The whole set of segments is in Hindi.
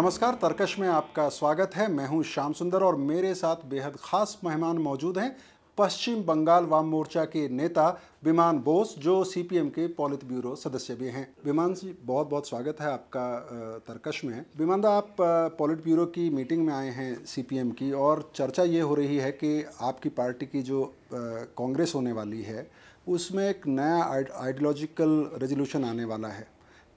नमस्कार तर्कश में आपका स्वागत है मैं हूं श्याम सुंदर और मेरे साथ बेहद खास मेहमान मौजूद हैं पश्चिम बंगाल वाम मोर्चा के नेता विमान बोस जो सीपीएम के पॉलित ब्यूरो सदस्य भी हैं विमान जी बहुत बहुत स्वागत है आपका तर्कश में विमान दा आप पॉलिट ब्यूरो की मीटिंग में आए हैं सीपीएम की और चर्चा ये हो रही है कि आपकी पार्टी की जो कांग्रेस होने वाली है उसमें एक नया आइडियोलॉजिकल रेजोल्यूशन आने वाला है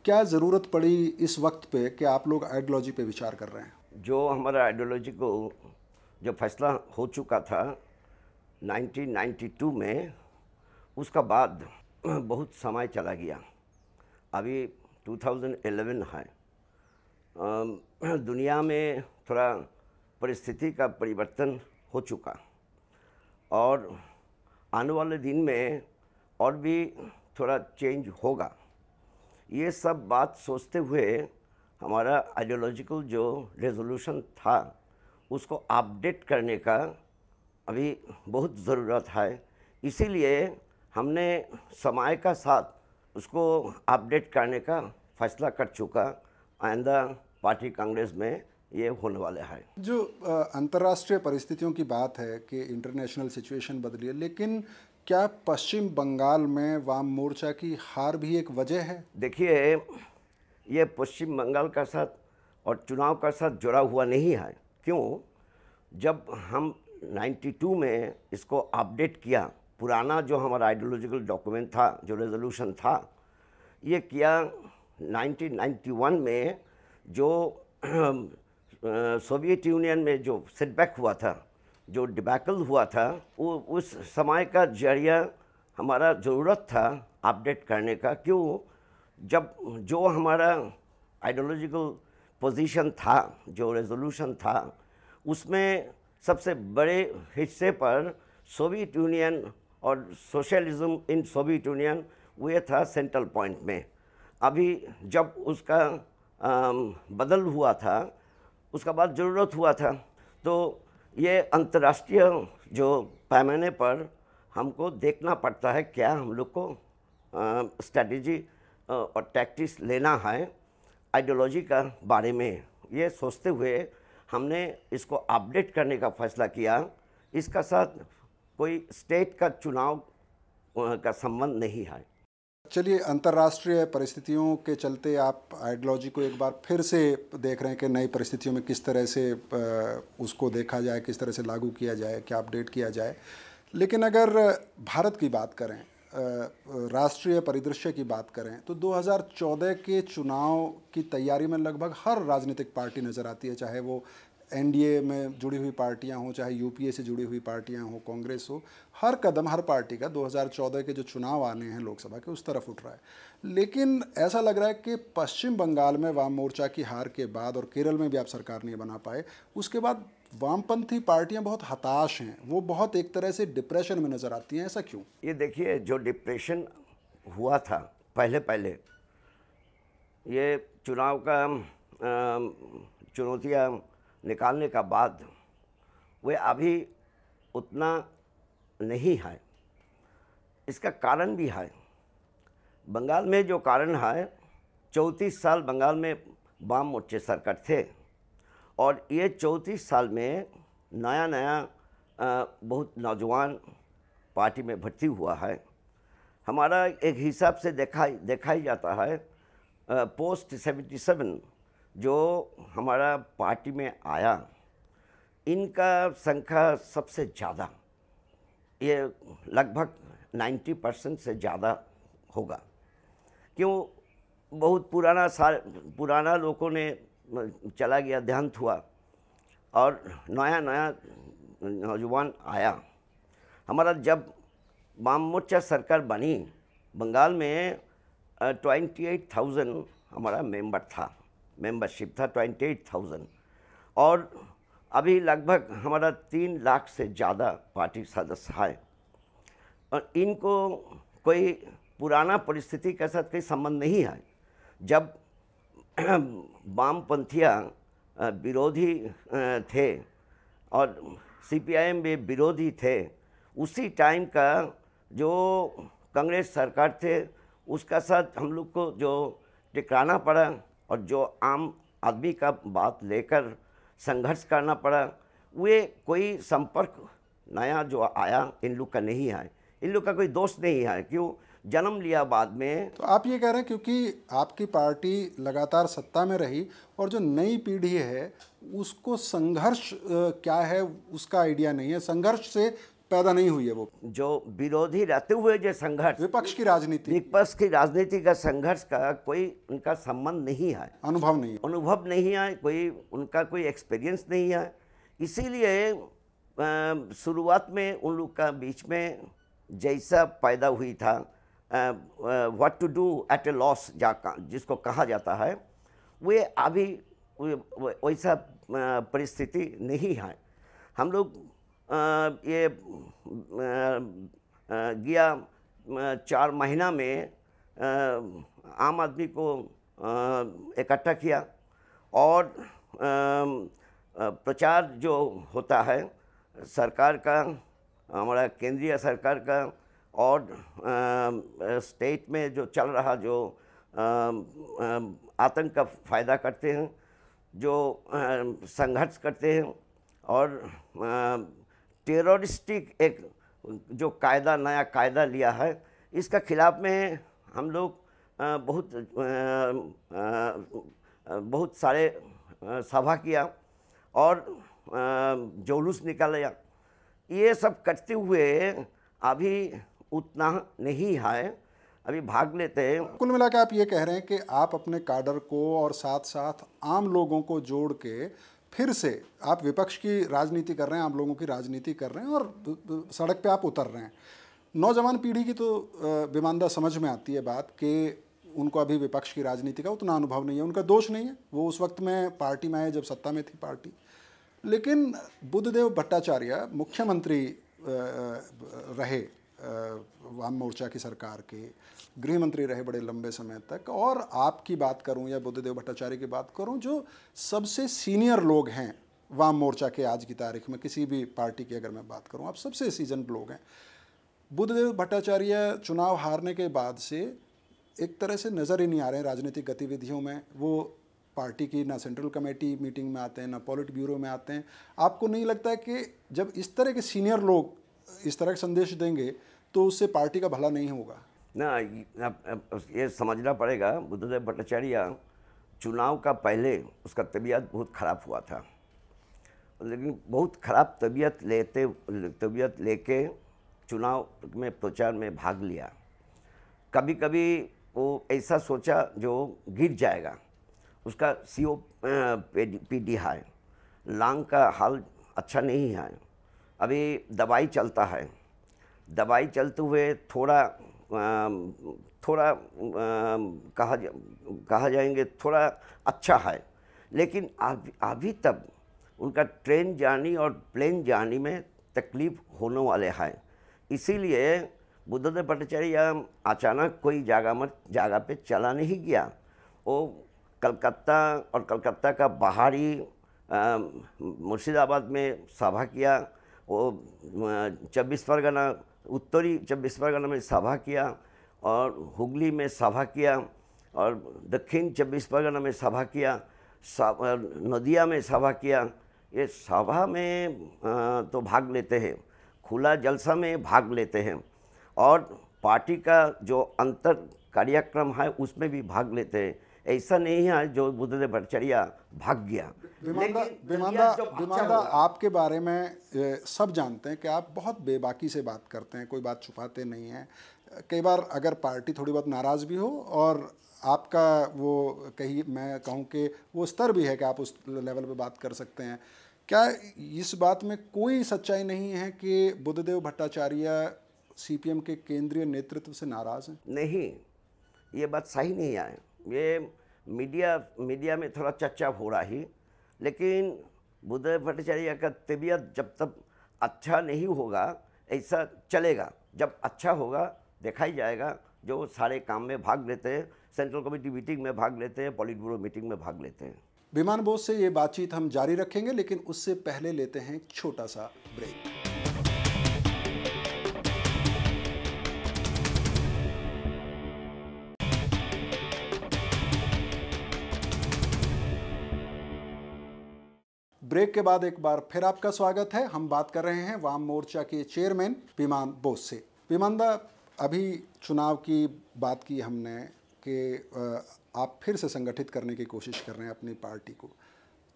क्या ज़रूरत पड़ी इस वक्त पे कि आप लोग आइडियोलॉजी पे विचार कर रहे हैं जो हमारा आइडियोलॉजी को जो फैसला हो चुका था 1992 में उसका बाद बहुत समय चला गया अभी 2011 है दुनिया में थोड़ा परिस्थिति का परिवर्तन हो चुका और आने वाले दिन में और भी थोड़ा चेंज होगा ये सब बात सोचते हुए हमारा आइडियोलॉजिकल जो रेजोल्यूशन था उसको अपडेट करने का अभी बहुत ज़रूरत है इसीलिए हमने समय का साथ उसको अपडेट करने का फैसला कर चुका आइंदा पार्टी कांग्रेस में ये होने वाला है जो अंतर्राष्ट्रीय परिस्थितियों की बात है कि इंटरनेशनल सिचुएशन बदली है लेकिन क्या पश्चिम बंगाल में वाम मोर्चा की हार भी एक वजह है देखिए ये पश्चिम बंगाल का साथ और चुनाव का साथ जुड़ा हुआ नहीं है क्यों जब हम 92 में इसको अपडेट किया पुराना जो हमारा आइडियोलॉजिकल डॉक्यूमेंट था जो रेजोल्यूशन था ये किया 1991 में जो सोवियत यूनियन में जो सेटबैक हुआ था जो डिबैकल हुआ था वो उस समय का जरिया हमारा ज़रूरत था अपडेट करने का क्यों जब जो हमारा आइडियोलॉजिकल पोजीशन था जो रेजोल्यूशन था उसमें सबसे बड़े हिस्से पर सोवियत यूनियन और सोशलिज्म इन सोवियत यूनियन वे था सेंट्रल पॉइंट में अभी जब उसका आ, बदल हुआ था उसका बाद ज़रूरत हुआ था तो ये अंतर्राष्ट्रीय जो पैमाने पर हमको देखना पड़ता है क्या हम लोग को स्ट्रेटजी और टैक्टिक्स लेना है आइडियोलॉजी का बारे में ये सोचते हुए हमने इसको अपडेट करने का फैसला किया इसका साथ कोई स्टेट का चुनाव का संबंध नहीं है चलिए अंतर्राष्ट्रीय परिस्थितियों के चलते आप आइडियोलॉजी को एक बार फिर से देख रहे हैं कि नई परिस्थितियों में किस तरह से उसको देखा जाए किस तरह से लागू किया जाए क्या अपडेट किया जाए लेकिन अगर भारत की बात करें राष्ट्रीय परिदृश्य की बात करें तो 2014 के चुनाव की तैयारी में लगभग हर राजनीतिक पार्टी नज़र आती है चाहे वो एनडीए में जुड़ी हुई पार्टियां हों चाहे यूपीए से जुड़ी हुई पार्टियां हों कांग्रेस हो हर कदम हर पार्टी का 2014 के जो चुनाव आने हैं लोकसभा के उस तरफ उठ रहा है लेकिन ऐसा लग रहा है कि पश्चिम बंगाल में वाम मोर्चा की हार के बाद और केरल में भी आप सरकार नहीं बना पाए उसके बाद वामपंथी पार्टियां बहुत हताश हैं वो बहुत एक तरह से डिप्रेशन में नज़र आती हैं ऐसा क्यों ये देखिए जो डिप्रेशन हुआ था पहले पहले ये चुनाव का चुनौतियाँ निकालने का बाद वे अभी उतना नहीं है इसका कारण भी है बंगाल में जो कारण है चौंतीस साल बंगाल में वाम मोर्चे सरकार थे और ये चौंतीस साल में नया नया बहुत नौजवान पार्टी में भर्ती हुआ है हमारा एक हिसाब से देखा देखा ही जाता है पोस्ट सेवेंटी सेवन जो हमारा पार्टी में आया इनका संख्या सबसे ज़्यादा ये लगभग 90 परसेंट से ज़्यादा होगा क्यों बहुत पुराना सार पुराना लोगों ने चला गया देहांत हुआ और नया नया नौजवान आया हमारा जब वाम मोर्चा सरकार बनी बंगाल में ट्वेंटी एट थाउजेंड हमारा मेंबर था मेंबरशिप था ट्वेंटी एट थाउजेंड और अभी लगभग हमारा तीन लाख से ज़्यादा पार्टी सदस्य है और इनको कोई पुराना परिस्थिति के साथ कोई संबंध नहीं है जब वामपंथिया विरोधी थे और सीपीआईएम भी विरोधी थे उसी टाइम का जो कांग्रेस सरकार थे उसका साथ हम लोग को जो टिकाना पड़ा और जो आम आदमी का बात लेकर संघर्ष करना पड़ा वे कोई संपर्क नया जो आया इन लोग का नहीं है इन लोग का कोई दोस्त नहीं है क्यों जन्म लिया बाद में तो आप ये कह रहे हैं क्योंकि आपकी पार्टी लगातार सत्ता में रही और जो नई पीढ़ी है उसको संघर्ष क्या है उसका आइडिया नहीं है संघर्ष से पैदा नहीं हुई है वो जो विरोधी रहते हुए जो संघर्ष विपक्ष की राजनीति विपक्ष की राजनीति का संघर्ष का कोई उनका संबंध नहीं है अनुभव नहीं अनुभव नहीं है कोई उनका कोई एक्सपीरियंस नहीं है इसीलिए शुरुआत में उन लोग का बीच में जैसा पैदा हुई था what to do at a loss जा जिसको कहा जाता है वे अभी वैसा परिस्थिति नहीं है हम लोग ये गया चार महीना में आम आदमी को इकट्ठा किया और प्रचार जो होता है सरकार का हमारा केंद्रीय सरकार का और स्टेट में जो चल रहा जो आतंक का फ़ायदा करते हैं जो संघर्ष करते हैं और टेररिस्टिक एक जो कायदा नया कायदा लिया है इसका खिलाफ़ में हम लोग बहुत बहुत सारे सभा किया और जुलूस निकाला ये सब करते हुए अभी उतना नहीं है अभी भाग लेते हैं कुल मिला आप ये कह रहे हैं कि आप अपने काडर को और साथ साथ आम लोगों को जोड़ के फिर से आप विपक्ष की राजनीति कर रहे हैं आप लोगों की राजनीति कर रहे हैं और सड़क पे आप उतर रहे हैं नौजवान पीढ़ी की तो बेमानदा समझ में आती है बात कि उनको अभी विपक्ष की राजनीति का उतना अनुभव नहीं है उनका दोष नहीं है वो उस वक्त में पार्टी में आए जब सत्ता में थी पार्टी लेकिन बुद्धदेव भट्टाचार्य मुख्यमंत्री रहे वाम मोर्चा की सरकार के गृह मंत्री रहे बड़े लंबे समय तक और आपकी बात करूं या बुद्धदेव भट्टाचार्य की बात करूं जो सबसे सीनियर लोग हैं वाम मोर्चा के आज की तारीख में किसी भी पार्टी की अगर मैं बात करूं आप सबसे सीजन लोग हैं बुद्धदेव भट्टाचार्य चुनाव हारने के बाद से एक तरह से नज़र ही नहीं आ रहे हैं राजनीतिक गतिविधियों में वो पार्टी की ना सेंट्रल कमेटी मीटिंग में आते हैं ना पॉलिट ब्यूरो में आते हैं आपको नहीं लगता है कि जब इस तरह के सीनियर लोग इस तरह के संदेश देंगे तो उससे पार्टी का भला नहीं होगा ना ये समझना पड़ेगा बुद्धदेव भट्टाचार्य चुनाव का पहले उसका तबीयत बहुत ख़राब हुआ था लेकिन बहुत ख़राब तबीयत लेते तबीयत लेके चुनाव में प्रचार में भाग लिया कभी कभी वो ऐसा सोचा जो गिर जाएगा उसका सी ओ पी डी है लांग का हाल अच्छा नहीं है अभी दवाई चलता है दवाई चलते हुए थोड़ा थोड़ा कहा जा, कहा जाएंगे थोड़ा अच्छा है लेकिन अभी अभी तक उनका ट्रेन जानी और प्लेन जानी में तकलीफ होने वाले हैं इसीलिए बुद्धदेव भट्टाचार्य अचानक कोई जगह मत जगह पे चला नहीं गया वो कलकत्ता और कलकत्ता का बाहरी मुर्शिदाबाद में सभा किया वो छब्बीस परगना उत्तरी जब परगना में सभा किया और हुगली में सभा किया और दक्षिण चब्बीस परगना में सभा किया नदिया में सभा किया ये सभा में तो भाग लेते हैं खुला जलसा में भाग लेते हैं और पार्टी का जो अंतर कार्यक्रम है उसमें भी भाग लेते हैं ऐसा नहीं है जो बुद्ध से भटचड़िया भाग गया बिमांदा अच्छा आपके बारे में सब जानते हैं कि आप बहुत बेबाकी से बात करते हैं कोई बात छुपाते नहीं हैं कई बार अगर पार्टी थोड़ी बहुत नाराज़ भी हो और आपका वो कहीं मैं कहूँ कि वो स्तर भी है कि आप उस लेवल पे बात कर सकते हैं क्या इस बात में कोई सच्चाई नहीं है कि बुद्धदेव भट्टाचार्य सीपीएम के केंद्रीय नेतृत्व से नाराज़ हैं नहीं ये बात सही नहीं आए ये मीडिया मीडिया में थोड़ा चर्चा हो रहा ही लेकिन बुद्धदेव भट्टाचार्य का तबीयत जब तक अच्छा नहीं होगा ऐसा चलेगा जब अच्छा होगा देखा ही जाएगा जो सारे काम में भाग लेते हैं सेंट्रल कमेटी मीटिंग में भाग लेते हैं पॉलिट ब्यूरो मीटिंग में भाग लेते हैं विमान बोस से ये बातचीत हम जारी रखेंगे लेकिन उससे पहले लेते हैं छोटा सा ब्रेक ब्रेक के बाद एक बार फिर आपका स्वागत है हम बात कर रहे हैं वाम मोर्चा के चेयरमैन विमान बोस से विमानदा अभी चुनाव की बात की हमने कि आप फिर से संगठित करने की कोशिश कर रहे हैं अपनी पार्टी को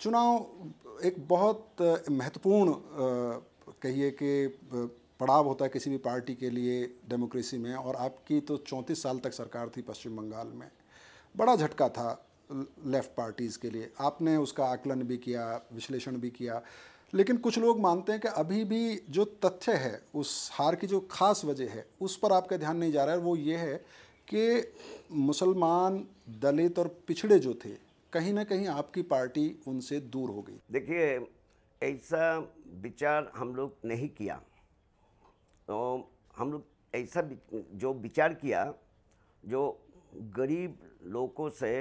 चुनाव एक बहुत महत्वपूर्ण कहिए कि पड़ाव होता है किसी भी पार्टी के लिए डेमोक्रेसी में और आपकी तो चौंतीस साल तक सरकार थी पश्चिम बंगाल में बड़ा झटका था लेफ़्ट पार्टीज़ के लिए आपने उसका आकलन भी किया विश्लेषण भी किया लेकिन कुछ लोग मानते हैं कि अभी भी जो तथ्य है उस हार की जो खास वजह है उस पर आपका ध्यान नहीं जा रहा है वो ये है कि मुसलमान दलित और पिछड़े जो थे कहीं ना कहीं आपकी पार्टी उनसे दूर हो गई देखिए ऐसा विचार हम लोग नहीं किया तो हम लोग ऐसा जो विचार किया जो गरीब लोगों से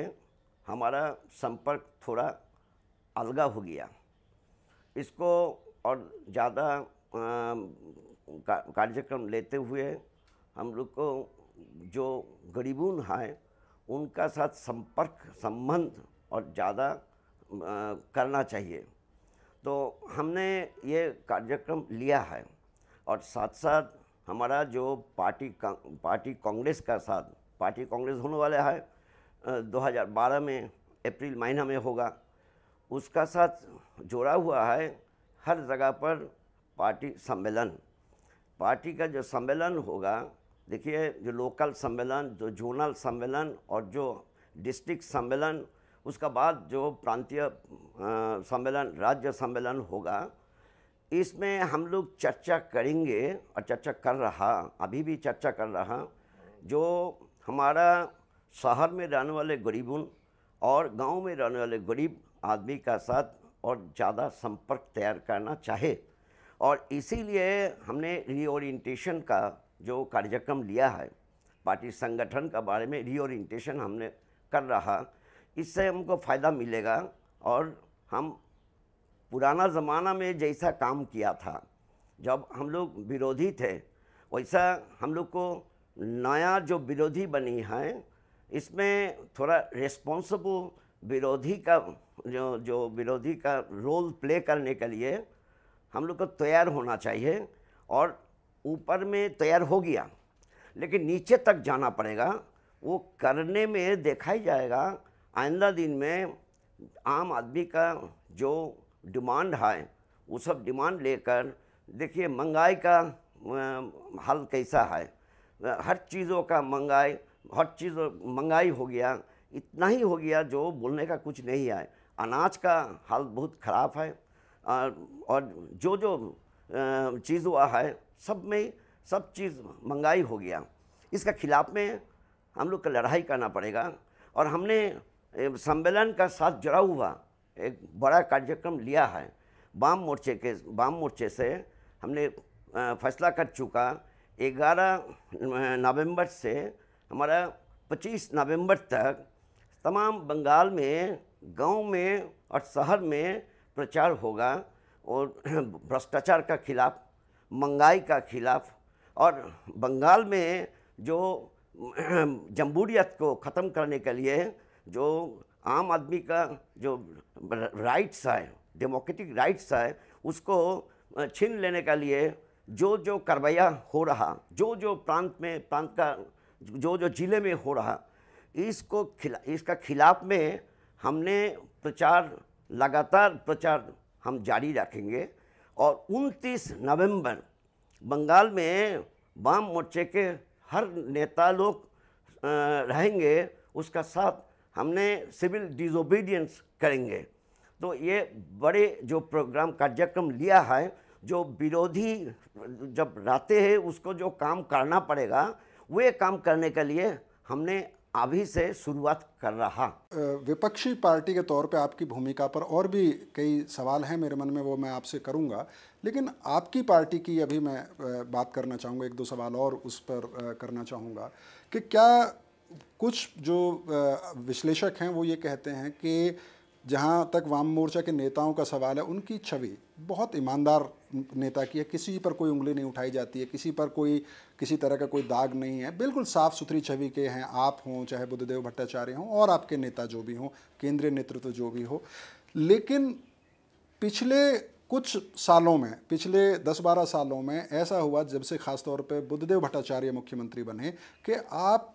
हमारा संपर्क थोड़ा अलगा हो गया इसको और ज़्यादा कार्यक्रम लेते हुए हम लोग को जो गरीबून है उनका साथ संपर्क संबंध और ज़्यादा करना चाहिए तो हमने ये कार्यक्रम लिया है और साथ साथ हमारा जो पार्टी का, पार्टी कांग्रेस का साथ पार्टी कांग्रेस होने वाला है 2012 में अप्रैल महीना में होगा उसका साथ जोड़ा हुआ है हर जगह पर पार्टी सम्मेलन पार्टी का जो सम्मेलन होगा देखिए जो लोकल सम्मेलन जो जोनल सम्मेलन और जो डिस्ट्रिक्ट सम्मेलन उसका बाद जो प्रांतीय सम्मेलन राज्य सम्मेलन होगा इसमें हम लोग चर्चा करेंगे और चर्चा कर रहा अभी भी चर्चा कर रहा जो हमारा शहर में रहने वाले गरीबों और गांव में रहने वाले गरीब आदमी का साथ और ज़्यादा संपर्क तैयार करना चाहे और इसीलिए हमने रीओरिएंटेशन का जो कार्यक्रम लिया है पार्टी संगठन का बारे में रीओरिएंटेशन हमने कर रहा इससे हमको फ़ायदा मिलेगा और हम पुराना ज़माना में जैसा काम किया था जब हम लोग विरोधी थे वैसा हम लोग को नया जो विरोधी बनी है इसमें थोड़ा रिस्पॉन्सिबल विरोधी का जो जो विरोधी का रोल प्ले करने के लिए हम लोग को तैयार होना चाहिए और ऊपर में तैयार हो गया लेकिन नीचे तक जाना पड़ेगा वो करने में देखा ही जाएगा आइंदा दिन में आम आदमी का जो डिमांड है वो सब डिमांड लेकर देखिए महंगाई का हल कैसा है हर चीज़ों का महंगाई हर चीज़ महंगाई हो गया इतना ही हो गया जो बोलने का कुछ नहीं आए अनाज का हाल बहुत ख़राब है और जो जो चीज़ हुआ है सब में सब चीज़ महंगाई हो गया इसका खिलाफ में हम लोग का लड़ाई करना पड़ेगा और हमने सम्मेलन का साथ जुड़ा हुआ एक बड़ा कार्यक्रम लिया है बाम मोर्चे के बाम मोर्चे से हमने फैसला कर चुका 11 नवंबर से हमारा 25 नवंबर तक तमाम बंगाल में गांव में और शहर में प्रचार होगा और भ्रष्टाचार का खिलाफ महंगाई का खिलाफ और बंगाल में जो जमहूरियत को ख़त्म करने के लिए जो आम आदमी का जो राइट्स है डेमोक्रेटिक राइट्स है उसको छीन लेने के लिए जो जो कार्रवाइयाँ हो रहा जो जो प्रांत में प्रांत का जो जो ज़िले में हो रहा इसको खिला इसका खिलाफ में हमने प्रचार लगातार प्रचार हम जारी रखेंगे और 29 नवंबर बंगाल में वाम मोर्चे के हर नेता लोग रहेंगे उसका साथ हमने सिविल डिजोबीडियंस करेंगे तो ये बड़े जो प्रोग्राम कार्यक्रम लिया है जो विरोधी जब रहते हैं उसको जो काम करना पड़ेगा वे काम करने के लिए हमने अभी से शुरुआत कर रहा विपक्षी पार्टी के तौर पे आपकी भूमिका पर और भी कई सवाल हैं मेरे मन में वो मैं आपसे करूंगा लेकिन आपकी पार्टी की अभी मैं बात करना चाहूँगा एक दो सवाल और उस पर करना चाहूँगा कि क्या कुछ जो विश्लेषक हैं वो ये कहते हैं कि जहाँ तक वाम मोर्चा के नेताओं का सवाल है उनकी छवि बहुत ईमानदार नेता की है किसी पर कोई उंगली नहीं उठाई जाती है किसी पर कोई किसी तरह का कोई दाग नहीं है बिल्कुल साफ़ सुथरी छवि के हैं आप हों चाहे बुद्धदेव भट्टाचार्य हों और आपके नेता जो भी हों केंद्रीय नेतृत्व जो भी हो लेकिन पिछले कुछ सालों में पिछले 10-12 सालों में ऐसा हुआ जब से खासतौर पर बुद्धदेव भट्टाचार्य मुख्यमंत्री बने कि आप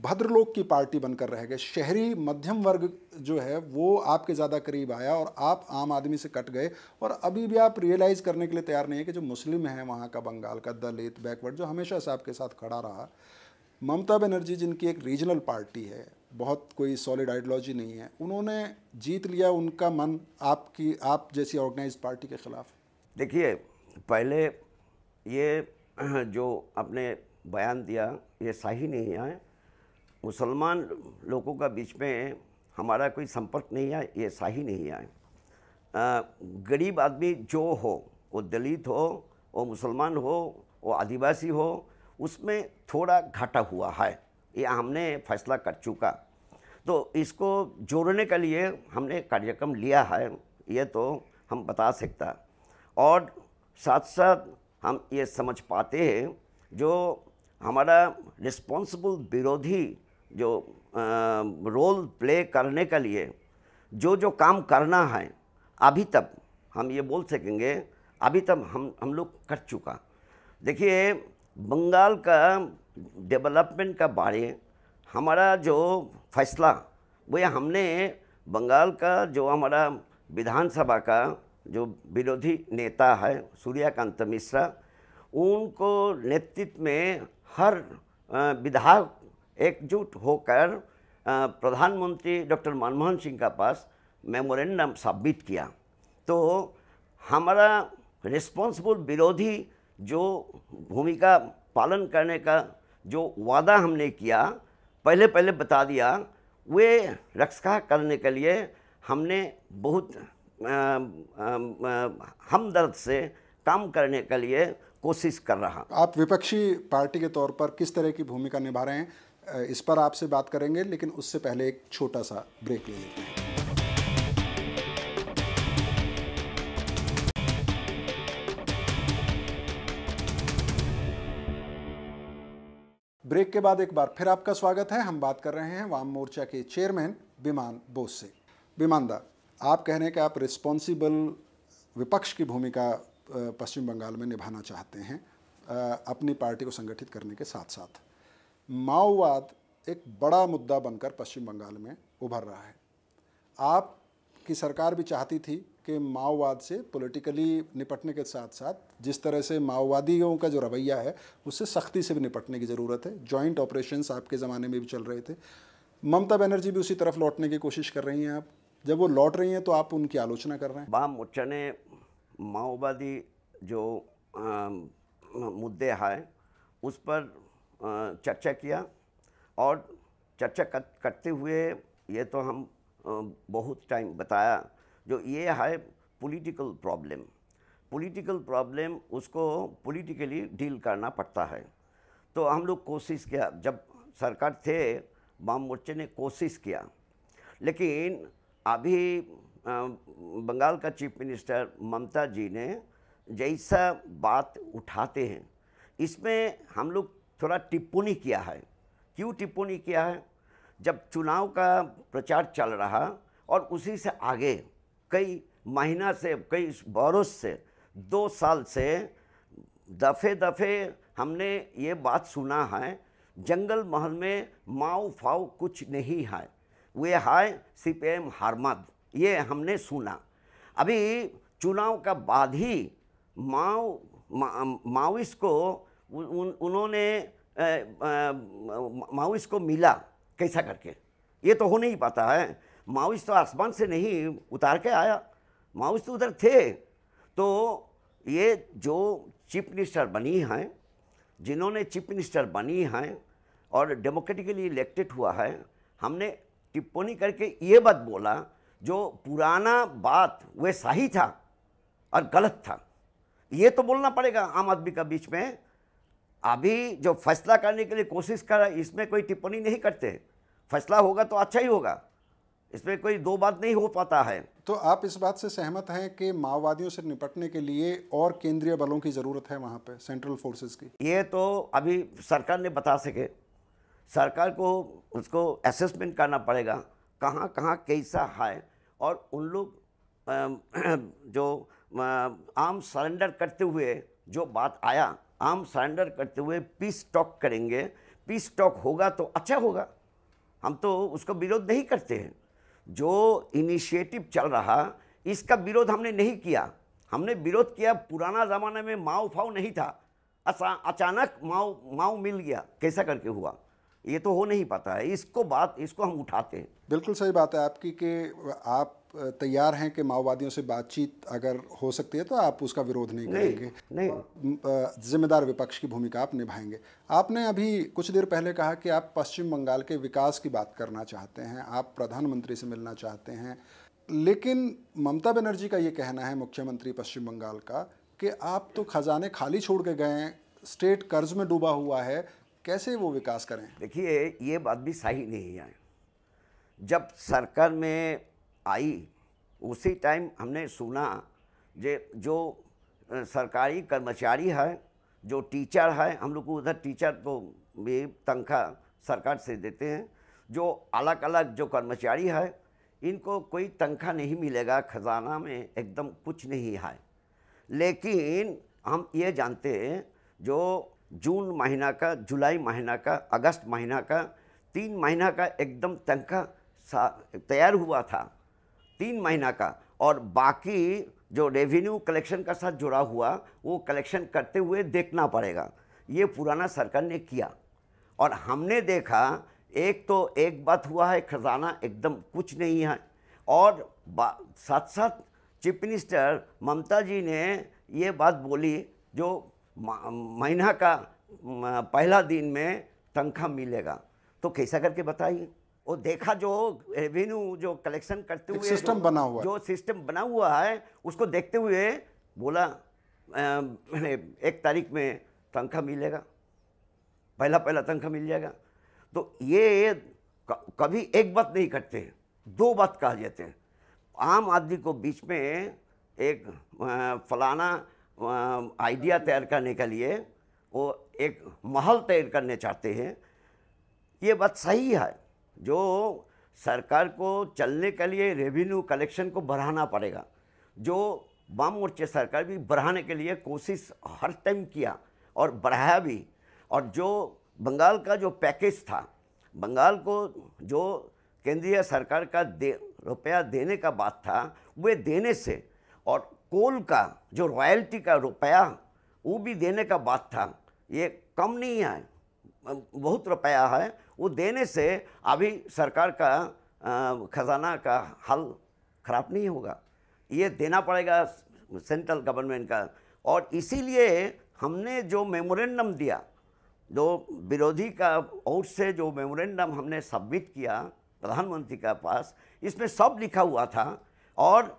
भद्रलोक की पार्टी बनकर रह गए शहरी मध्यम वर्ग जो है वो आपके ज़्यादा करीब आया और आप आम आदमी से कट गए और अभी भी आप रियलाइज़ करने के लिए तैयार नहीं है कि जो मुस्लिम हैं वहाँ का बंगाल का दलित बैकवर्ड जो हमेशा से आपके साथ खड़ा रहा ममता बनर्जी जिनकी एक रीजनल पार्टी है बहुत कोई सॉलिड आइडियोलॉजी नहीं है उन्होंने जीत लिया उनका मन आपकी आप जैसी ऑर्गेनाइज पार्टी के ख़िलाफ़ देखिए पहले ये जो आपने बयान दिया ये सही नहीं है मुसलमान लोगों का बीच में हमारा कोई संपर्क नहीं है ये ही नहीं है गरीब आदमी जो हो वो दलित हो वो मुसलमान हो वो आदिवासी हो उसमें थोड़ा घाटा हुआ है ये हमने फैसला कर चुका तो इसको जोड़ने के लिए हमने कार्यक्रम लिया है ये तो हम बता सकता और साथ साथ हम ये समझ पाते हैं जो हमारा रिस्पॉन्सिबल विरोधी जो रोल प्ले करने के लिए जो जो काम करना है अभी तक हम ये बोल सकेंगे अभी तक हम हम लोग कर चुका देखिए बंगाल का डेवलपमेंट का बारे हमारा जो फैसला वो ये हमने बंगाल का जो हमारा विधानसभा का जो विरोधी नेता है सूर्यकांत मिश्रा उनको नेतृत्व में हर विधायक एकजुट होकर प्रधानमंत्री डॉक्टर मनमोहन सिंह का पास मेमोरेंडम सबमिट किया तो हमारा रिस्पॉन्सिबल विरोधी जो भूमिका पालन करने का जो वादा हमने किया पहले पहले बता दिया वे रक्षा करने के लिए हमने बहुत हमदर्द से काम करने के लिए कोशिश कर रहा आप विपक्षी पार्टी के तौर पर किस तरह की भूमिका निभा रहे हैं इस पर आपसे बात करेंगे लेकिन उससे पहले एक छोटा सा ब्रेक ले लेते हैं ब्रेक के बाद एक बार फिर आपका स्वागत है हम बात कर रहे हैं वाम मोर्चा के चेयरमैन विमान बोस से विमानदा आप कह रहे हैं कि आप रिस्पॉन्सिबल विपक्ष की भूमिका पश्चिम बंगाल में निभाना चाहते हैं अपनी पार्टी को संगठित करने के साथ साथ माओवाद एक बड़ा मुद्दा बनकर पश्चिम बंगाल में उभर रहा है आप की सरकार भी चाहती थी कि माओवाद से पॉलिटिकली निपटने के साथ साथ जिस तरह से माओवादियों का जो रवैया है उससे सख्ती से भी निपटने की ज़रूरत है जॉइंट ऑपरेशंस आपके ज़माने में भी चल रहे थे ममता बनर्जी भी उसी तरफ लौटने की कोशिश कर रही हैं आप जब वो लौट रही हैं तो आप उनकी आलोचना कर रहे हैं वाम मोर्चा ने माओवादी जो आ, मुद्दे है उस पर चर्चा किया और चर्चा करते हुए ये तो हम बहुत टाइम बताया जो ये है पॉलिटिकल प्रॉब्लम पॉलिटिकल प्रॉब्लम उसको पॉलिटिकली डील करना पड़ता है तो हम लोग कोशिश किया जब सरकार थे वाम मोर्चे ने कोशिश किया लेकिन अभी बंगाल का चीफ मिनिस्टर ममता जी ने जैसा बात उठाते हैं इसमें हम लोग थोड़ा टिप्पणी किया है क्यों टिप्पणी किया है जब चुनाव का प्रचार चल रहा और उसी से आगे कई महीना से कई बरस से दो साल से दफ़े दफ़े हमने ये बात सुना है जंगल महल में माओ फाओ कुछ नहीं है वे है सी पी एम हारमद ये हमने सुना अभी चुनाव का बाद ही माओ माओस को उन, उन्होंने माउस को मिला कैसा करके ये तो हो नहीं पाता है माउस तो आसमान से नहीं उतार के आया माउस तो उधर थे तो ये जो चीफ मिनिस्टर बनी हैं जिन्होंने चीफ मिनिस्टर बनी हैं और डेमोक्रेटिकली इलेक्टेड हुआ है हमने टिप्पणी करके ये बात बोला जो पुराना बात वह सही था और गलत था ये तो बोलना पड़ेगा आम आदमी का बीच में अभी जो फैसला करने के लिए कोशिश कर रहा है इसमें कोई टिप्पणी नहीं करते फैसला होगा तो अच्छा ही होगा इसमें कोई दो बात नहीं हो पाता है तो आप इस बात से सहमत हैं कि माओवादियों से निपटने के लिए और केंद्रीय बलों की ज़रूरत है वहाँ पे सेंट्रल फोर्सेस की ये तो अभी सरकार ने बता सके सरकार को उसको असेसमेंट करना पड़ेगा कहाँ कहाँ कैसा है और उन लोग जो आम सरेंडर करते हुए जो बात आया आम सरेंडर करते हुए पीस टॉक करेंगे पीस टॉक होगा तो अच्छा होगा हम तो उसका विरोध नहीं करते हैं जो इनिशिएटिव चल रहा इसका विरोध हमने नहीं किया हमने विरोध किया पुराना ज़माने में माओ फाओ नहीं था अचानक माओ माओ मिल गया कैसा करके हुआ ये तो हो नहीं पाता है इसको बात इसको हम उठाते हैं बिल्कुल सही बात है आपकी कि आप तैयार हैं कि माओवादियों से बातचीत अगर हो सकती है तो आप उसका विरोध नहीं, नहीं करेंगे नहीं जिम्मेदार विपक्ष की भूमिका आप निभाएंगे आपने अभी कुछ देर पहले कहा कि आप पश्चिम बंगाल के विकास की बात करना चाहते हैं आप प्रधानमंत्री से मिलना चाहते हैं लेकिन ममता बनर्जी का ये कहना है मुख्यमंत्री पश्चिम बंगाल का कि आप तो खजाने खाली छोड़ के गए हैं स्टेट कर्ज में डूबा हुआ है कैसे वो विकास करें देखिए ये बात भी सही नहीं है जब सरकार में आई उसी टाइम हमने सुना जे जो सरकारी कर्मचारी है जो टीचर है हम लोग को उधर टीचर को भी तनख्वाह सरकार से देते हैं जो अलग अलग जो कर्मचारी है इनको कोई तनख्वाह नहीं मिलेगा खजाना में एकदम कुछ नहीं है लेकिन हम ये जानते हैं जो जून महीना का जुलाई महीना का अगस्त महीना का तीन महीना का एकदम तनखा तैयार हुआ था तीन महीना का और बाकी जो रेवेन्यू कलेक्शन का साथ जुड़ा हुआ वो कलेक्शन करते हुए देखना पड़ेगा ये पुराना सरकार ने किया और हमने देखा एक तो एक बात हुआ है खजाना एकदम कुछ नहीं है और साथ साथ चीफ मिनिस्टर ममता जी ने ये बात बोली जो महीना का पहला दिन में तनख्वाह मिलेगा तो कैसा करके बताइए और देखा जो रेवेन्यू जो कलेक्शन करते हुए सिस्टम बना हुआ जो सिस्टम बना हुआ है उसको देखते हुए बोला एक तारीख में तनख्वाह मिलेगा पहला पहला तनख्वाह मिल जाएगा तो ये कभी एक बात नहीं करते दो बात कहा जाते हैं आम आदमी को बीच में एक फलाना आइडिया तैयार करने के लिए वो एक महल तैयार करने चाहते हैं ये बात सही है जो सरकार को चलने के लिए रेवेन्यू कलेक्शन को बढ़ाना पड़ेगा जो वाम मोर्चे सरकार भी बढ़ाने के लिए कोशिश हर टाइम किया और बढ़ाया भी और जो बंगाल का जो पैकेज था बंगाल को जो केंद्रीय सरकार का दे रुपया देने का बात था वे देने से और कोल का जो रॉयल्टी का रुपया वो भी देने का बात था ये कम नहीं है बहुत रुपया है वो देने से अभी सरकार का खजाना का हल खराब नहीं होगा ये देना पड़ेगा सेंट्रल गवर्नमेंट का और इसीलिए हमने जो मेमोरेंडम दिया जो विरोधी का ओर से जो मेमोरेंडम हमने सबमिट किया प्रधानमंत्री के पास इसमें सब लिखा हुआ था और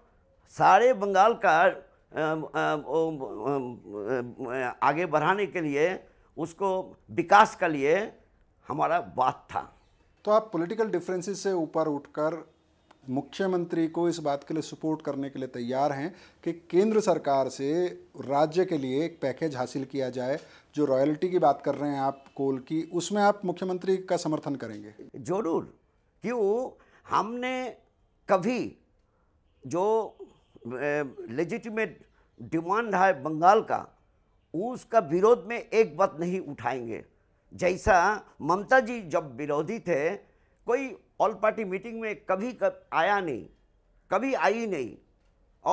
सारे बंगाल का आगे बढ़ाने के लिए उसको विकास के लिए हमारा बात था तो आप पॉलिटिकल डिफरेंसेस से ऊपर उठकर मुख्यमंत्री को इस बात के लिए सपोर्ट करने के लिए तैयार हैं कि केंद्र सरकार से राज्य के लिए एक पैकेज हासिल किया जाए जो रॉयल्टी की बात कर रहे हैं आप कोल की उसमें आप मुख्यमंत्री का समर्थन करेंगे जरूर क्यों हमने कभी जो लेजिटिमेट डिमांड है बंगाल का उसका विरोध में एक बात नहीं उठाएंगे जैसा ममता जी जब विरोधी थे कोई ऑल पार्टी मीटिंग में कभी कब आया नहीं कभी आई नहीं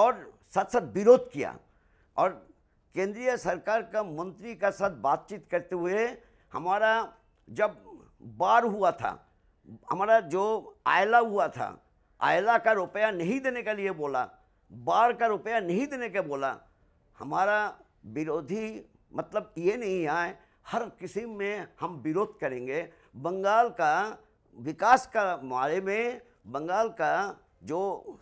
और साथ साथ विरोध किया और केंद्रीय सरकार का मंत्री का साथ बातचीत करते हुए हमारा जब बार हुआ था हमारा जो आयला हुआ था आयला का रुपया नहीं देने के लिए बोला बार का रुपया नहीं देने के बोला हमारा विरोधी मतलब ये नहीं आए हर किसी में हम विरोध करेंगे बंगाल का विकास का मारे में बंगाल का जो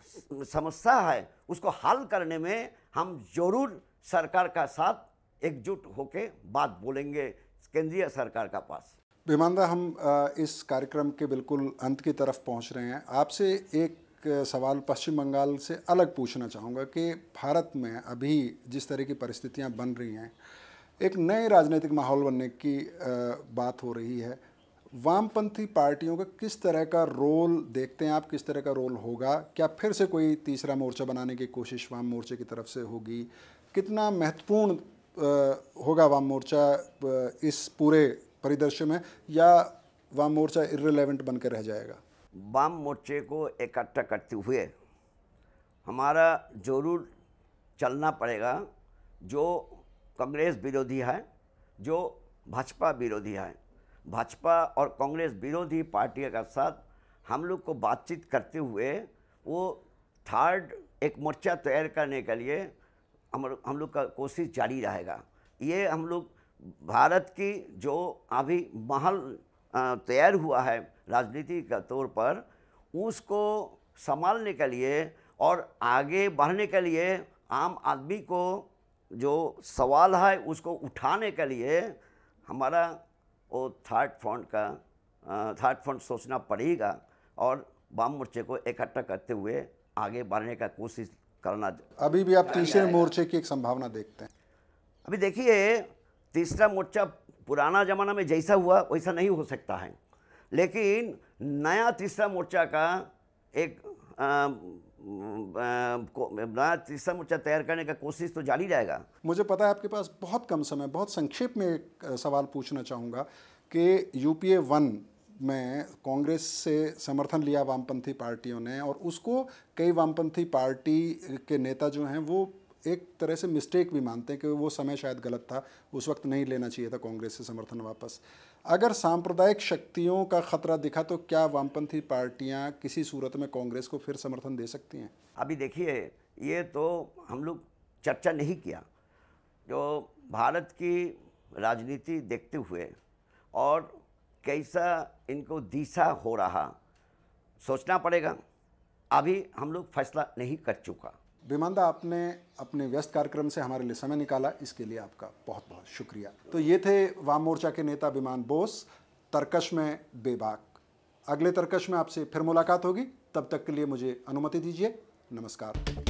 समस्या है उसको हल करने में हम जरूर सरकार का साथ एकजुट होके बात बोलेंगे केंद्रीय सरकार का पास विमानदा हम इस कार्यक्रम के बिल्कुल अंत की तरफ पहुंच रहे हैं आपसे एक सवाल पश्चिम बंगाल से अलग पूछना चाहूँगा कि भारत में अभी जिस तरह की परिस्थितियाँ बन रही हैं एक नए राजनीतिक माहौल बनने की बात हो रही है वामपंथी पार्टियों का किस तरह का रोल देखते हैं आप किस तरह का रोल होगा क्या फिर से कोई तीसरा मोर्चा बनाने की कोशिश वाम मोर्चे की तरफ से होगी कितना महत्वपूर्ण होगा वाम मोर्चा इस पूरे परिदृश्य में या वाम मोर्चा इरेलीवेंट बनकर रह जाएगा बाम मोर्चे को इकट्ठा करते हुए हमारा जरूर चलना पड़ेगा जो कांग्रेस विरोधी है जो भाजपा विरोधी है भाजपा और कांग्रेस विरोधी पार्टियों के साथ हम लोग को बातचीत करते हुए वो थर्ड एक मोर्चा तैयार करने के लिए हम हम लोग का कोशिश जारी रहेगा ये हम लोग भारत की जो अभी महल तैयार हुआ है राजनीति के तौर पर उसको संभालने के लिए और आगे बढ़ने के लिए आम आदमी को जो सवाल है उसको उठाने के लिए हमारा वो थर्ड फ्रंट का थर्ड फ्रंट सोचना पड़ेगा और वाम मोर्चे को इकट्ठा करते हुए आगे बढ़ने का कोशिश करना अभी भी आप तीसरे मोर्चे की एक संभावना देखते हैं अभी देखिए तीसरा मोर्चा पुराना ज़माना में जैसा हुआ वैसा नहीं हो सकता है लेकिन नया तीसरा मोर्चा का एक नया तीसरा मोर्चा तैयार करने का कोशिश तो जारी रहेगा मुझे पता है आपके पास बहुत कम समय बहुत संक्षेप में एक सवाल पूछना चाहूँगा कि यूपीए वन में कांग्रेस से समर्थन लिया वामपंथी पार्टियों ने और उसको कई वामपंथी पार्टी के नेता जो हैं वो एक तरह से मिस्टेक भी मानते हैं कि वो समय शायद गलत था उस वक्त नहीं लेना चाहिए था कांग्रेस से समर्थन वापस अगर सांप्रदायिक शक्तियों का खतरा दिखा तो क्या वामपंथी पार्टियां किसी सूरत में कांग्रेस को फिर समर्थन दे सकती हैं अभी देखिए ये तो हम लोग चर्चा नहीं किया जो भारत की राजनीति देखते हुए और कैसा इनको दिशा हो रहा सोचना पड़ेगा अभी हम लोग फैसला नहीं कर चुका विमानदा आपने अपने व्यस्त कार्यक्रम से हमारे लिए समय निकाला इसके लिए आपका बहुत बहुत शुक्रिया तो ये थे वाम मोर्चा के नेता विमान बोस तर्कश में बेबाक अगले तर्कश में आपसे फिर मुलाकात होगी तब तक के लिए मुझे अनुमति दीजिए नमस्कार